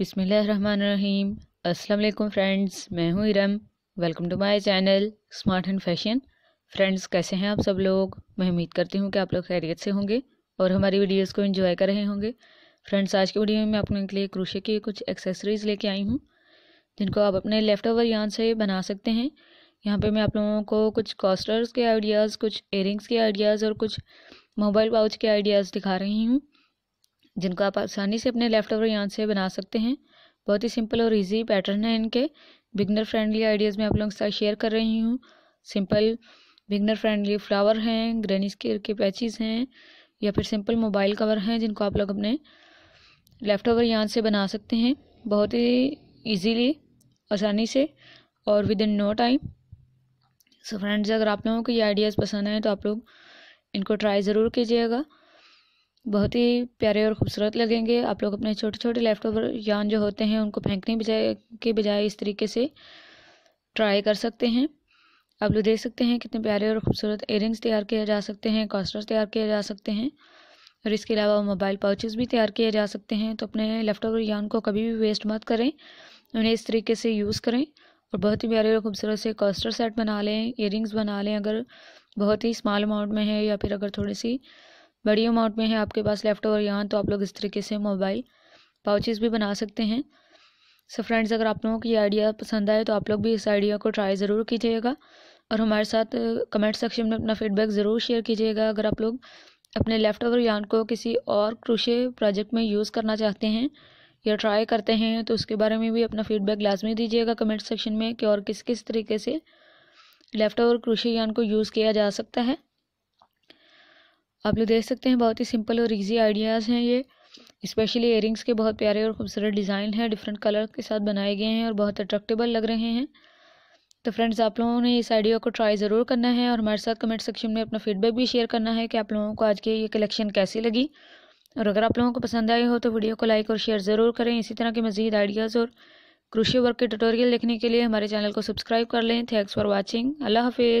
बिसमीम अस्सलाम फ्रेंड्स मैं हूँ Iram welcome to my channel smart and fashion friends कैसे हैं आप सब लोग मैं उम्मीद करती हूँ कि आप लोग खैरियत से होंगे और हमारी वीडियोस को एंजॉय कर रहे होंगे फ्रेंड्स आज की वीडियो में मैं आप लोगों के लिए क्रोशे की कुछ एक्सेसरीज़ लेके आई हूँ जिनको आप अपने लेफ़्ट ओवर यहाँ से बना सकते हैं यहाँ पर मैं आप लोगों को कुछ कॉस्टर्स के आइडियाज़ कुछ एयरिंग्स के आइडियाज़ और कुछ मोबाइल पाउच के आइडियाज़ दिखा रही हूँ जिनको आप आसानी से अपने लेफ्ट ओवर यहाँ से बना सकते हैं बहुत ही सिंपल और इजी पैटर्न है इनके बिगनर फ्रेंडली आइडियाज़ मैं आप लोगों के साथ शेयर कर रही हूँ सिंपल बिगनर फ्रेंडली फ्लावर हैं ग्रेनी स्केर के पैचेस हैं या फिर सिंपल मोबाइल कवर हैं जिनको आप लोग अपने लेफ़्ट ओवर यहाँ से बना सकते हैं बहुत ही ईजीली आसानी से और within no time so friends अगर आप लोगों को ये आइडियाज़ पसंद आए तो आप लोग इनको ट्राई ज़रूर कीजिएगा बहुत ही प्यारे और ख़ूबसूरत लगेंगे आप लोग अपने छोटे छोटे लेफ्ट ओवर यान जो होते हैं उनको फेंकने बजाय के बजाय इस तरीके से ट्राई कर सकते हैं आप लोग देख सकते हैं कितने प्यारे और ख़ूबसूरत एयरिंग्स तैयार किए जा सकते हैं कॉस्टर्स तैयार किए जा सकते हैं और इसके अलावा मोबाइल पाउचेस भी तैयार किए जा सकते हैं तो अपने लेफ्ट ओवर यान को कभी भी वेस्ट मत करें उन्हें इस तरीके से यूज़ करें और बहुत ही प्यारे और खूबसूरत से कॉस्टर सेट बना लें इयरिंग्स बना लें अगर बहुत ही स्मॉल अमाउंट में है या फिर अगर थोड़ी सी बड़ी अमाउंट में है आपके पास लेफ्ट ओवर यहाँ तो आप लोग इस तरीके से मोबाइल पाउचेस भी बना सकते हैं सो फ्रेंड्स अगर आप लोगों को ये आइडिया पसंद आए तो आप लोग भी इस आइडिया को ट्राई ज़रूर कीजिएगा और हमारे साथ कमेंट सेक्शन में अपना फीडबैक ज़रूर शेयर कीजिएगा अगर आप लोग अपने लेफ्ट ओवर यान को किसी और क्रूशे प्रोजेक्ट में यूज़ करना चाहते हैं या ट्राई करते हैं तो उसके बारे में भी अपना फीडबैक लाजमी दीजिएगा कमेंट सेक्शन में कि और किस किस तरीके से लेफ्ट ओवर क्रूशे यान को यूज़ किया जा सकता है आप लोग देख सकते हैं बहुत ही सिंपल और इजी आइडियाज़ हैं ये स्पेशली एयरिंग्स के बहुत प्यारे और खूबसूरत डिज़ाइन हैं डिफरेंट कलर के साथ बनाए गए हैं और बहुत अट्रैक्टेबल लग रहे हैं तो फ्रेंड्स आप लोगों ने इस आइडिया को ट्राई ज़रूर करना है और हमारे साथ कमेंट सेक्शन में अपना फीडबैक भी शेयर करना है कि आप लोगों को आज के ये कलेक्शन कैसी लगी और अगर आप लोगों को पसंद आई हो तो वीडियो को लाइक और शेयर ज़रूर करें इसी तरह के मज़ीद आइडियाज़ और कृषि वर्क के ट्यूटोरियल देखने के लिए हमारे चैनल को सब्सक्राइब कर लें थैंक्स फॉर वॉचिंग अल्लाह हाफिज़